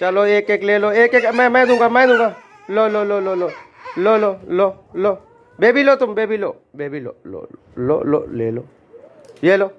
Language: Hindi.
चलो एक एक ले लो एक एक मैं मैं दूंगा मैं दूंगा लो लो लो लो लो लो लो लो लो बेबी लो तुम बेबी लो बेबी लो लो लो लो ले लो ये लो